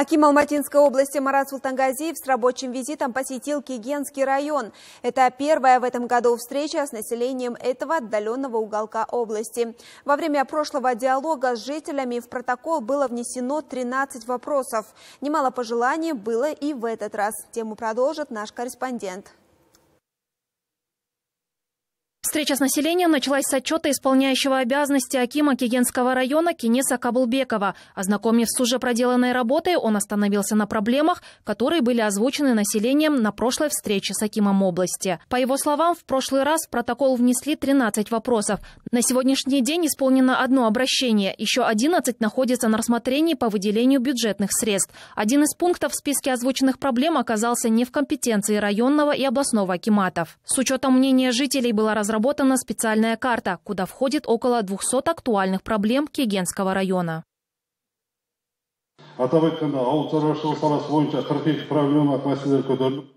Аким Алматинской области Марат Султангазиев с рабочим визитом посетил Кигенский район. Это первая в этом году встреча с населением этого отдаленного уголка области. Во время прошлого диалога с жителями в протокол было внесено 13 вопросов. Немало пожеланий было и в этот раз. Тему продолжит наш корреспондент. Встреча с населением началась с отчета исполняющего обязанности Акима Кигенского района Кенеса Кабулбекова. Ознакомив с уже проделанной работой, он остановился на проблемах, которые были озвучены населением на прошлой встрече с Акимом области. По его словам, в прошлый раз в протокол внесли 13 вопросов. На сегодняшний день исполнено одно обращение. Еще 11 находится на рассмотрении по выделению бюджетных средств. Один из пунктов в списке озвученных проблем оказался не в компетенции районного и областного акиматов. С учетом мнения жителей было разработана разработана специальная карта, куда входит около 200 актуальных проблем Кегенского района. атап айтқанда ауыл шаруашылығы саласы бойынша қырық екі проблемалық мәселелер көтеріліп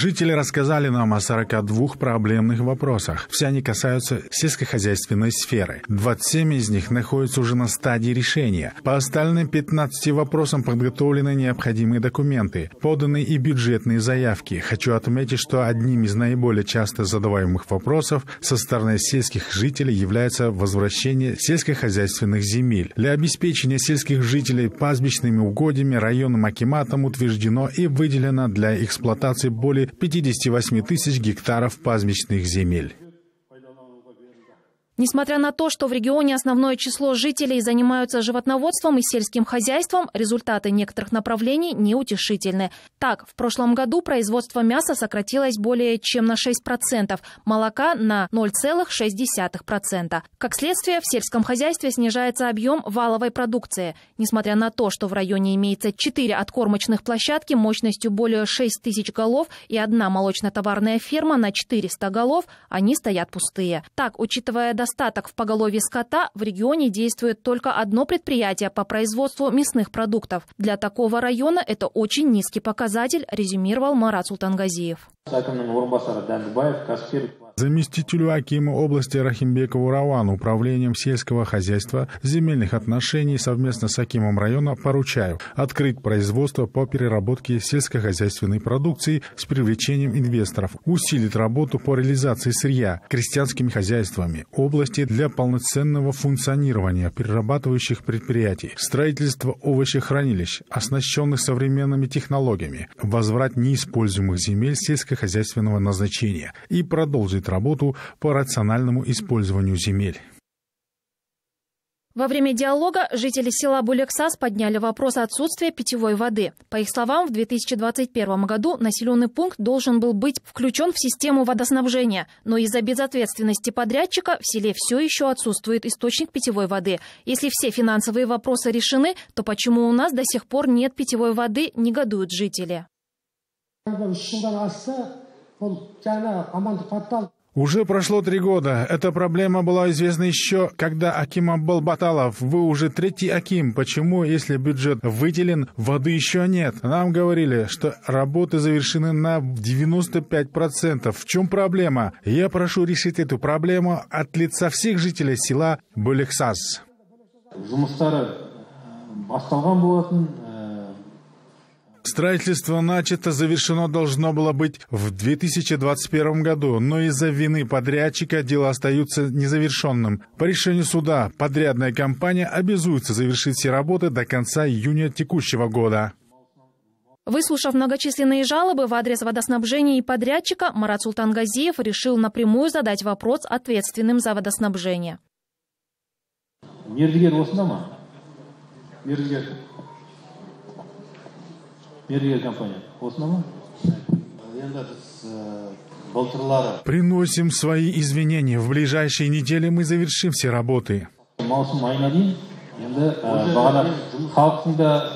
Жители рассказали нам о 42 проблемных вопросах. Все они касаются сельскохозяйственной сферы. 27 из них находятся уже на стадии решения. По остальным 15 вопросам подготовлены необходимые документы, поданы и бюджетные заявки. Хочу отметить, что одним из наиболее часто задаваемых вопросов со стороны сельских жителей является возвращение сельскохозяйственных земель. Для обеспечения сельских жителей пастбищными угодьями районным акиматом утверждено и выделено для эксплуатации более 58 тысяч гектаров пастбищных земель. Несмотря на то, что в регионе основное число жителей занимаются животноводством и сельским хозяйством, результаты некоторых направлений неутешительны. Так, в прошлом году производство мяса сократилось более чем на 6%, молока на 0,6%. Как следствие, в сельском хозяйстве снижается объем валовой продукции. Несмотря на то, что в районе имеется 4 откормочных площадки мощностью более 6 тысяч голов и одна молочно-товарная ферма на 400 голов, они стоят пустые. Так, учитывая достаточно недостаток в поголовье скота в регионе действует только одно предприятие по производству мясных продуктов. Для такого района это очень низкий показатель, резюмировал Марат Султангазиев заместителю Акима области Рахимбекову Равану, управлением сельского хозяйства, земельных отношений совместно с Акимом района поручаю открыть производство по переработке сельскохозяйственной продукции с привлечением инвесторов, усилить работу по реализации сырья крестьянскими хозяйствами области для полноценного функционирования перерабатывающих предприятий, строительство овощехранилищ, оснащенных современными технологиями, возврат неиспользуемых земель сельскохозяйственного назначения и продолжить проводит работу по рациональному использованию земель. Во время диалога жители села Булексас подняли вопрос отсутствия питьевой воды. По их словам, в 2021 году населенный пункт должен был быть включен в систему водоснабжения, но из-за безответственности подрядчика в селе все еще отсутствует источник питьевой воды. Если все финансовые вопросы решены, то почему у нас до сих пор нет питьевой воды, негодуют жители. Уже прошло три года. Эта проблема была известна еще, когда Аким был Баталов. Вы уже третий Аким. Почему, если бюджет выделен, воды еще нет? Нам говорили, что работы завершены на 95%. В чем проблема? Я прошу решить эту проблему от лица всех жителей села Булексас. жұмыстары басталған болатын Строительство начато, завершено должно было быть в 2021 году, но из-за вины подрядчика дела остаются незавершенным. По решению суда подрядная компания обязуется завершить все работы до конца июня текущего года. Выслушав многочисленные жалобы в адрес водоснабжения и подрядчика, Марат Султан Газиев решил напрямую задать вопрос ответственным за водоснабжение. мердігер осында ма мердігер мердігер компания осында ма приносим свои извинения в ближайшие недели мы завершим все работы маусым э, э,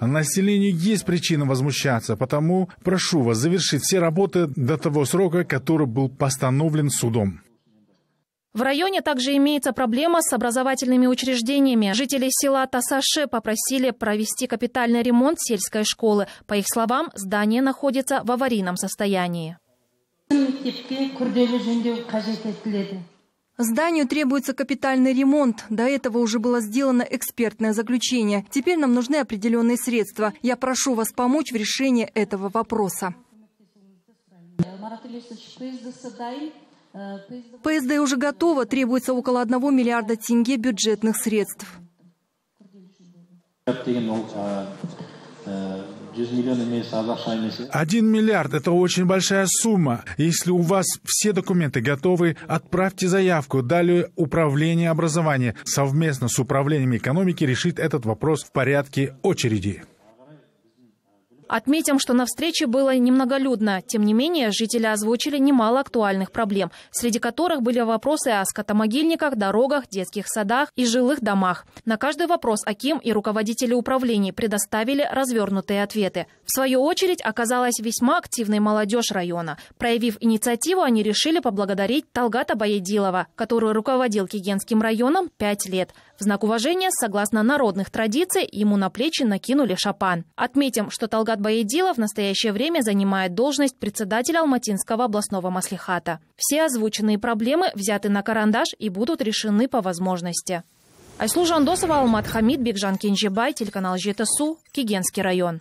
а Населению есть причина возмущаться, потому прошу вас завершить все работы до того срока, который был постановлен судом. В районе также имеется проблема с образовательными учреждениями. Жители села Тасаше попросили провести капитальный ремонт сельской школы. По их словам, здание находится в аварийном состоянии. Зданию требуется капитальный ремонт. До этого уже было сделано экспертное заключение. Теперь нам нужны определенные средства. Я прошу вас помочь в решении этого вопроса. ПСД уже готово, требуется около 1 миллиарда тенге бюджетных средств. Один миллиард – это очень большая сумма. Если у вас все документы готовы, отправьте заявку. Далее Управление образования совместно с Управлением экономики решит этот вопрос в порядке очереди. Отметим, что на встрече было немноголюдно. Тем не менее, жители озвучили немало актуальных проблем, среди которых были вопросы о скотомогильниках, дорогах, детских садах и жилых домах. На каждый вопрос Аким и руководители управлений предоставили развернутые ответы. В свою очередь оказалась весьма активной молодежь района. Проявив инициативу, они решили поблагодарить Талгата Баядилова, который руководил Кигенским районом пять лет. В знак уважения, согласно народных традиций, ему на плечи накинули шапан. Отметим, что Талгат Талгат Баедилов в настоящее время занимает должность председателя Алматинского областного маслихата. Все озвученные проблемы взяты на карандаш и будут решены по возможности. Айслу Жандосова, Алмат Хамид, Бекжан Кенжебай, телеканал ЖТСУ, Кигенский район.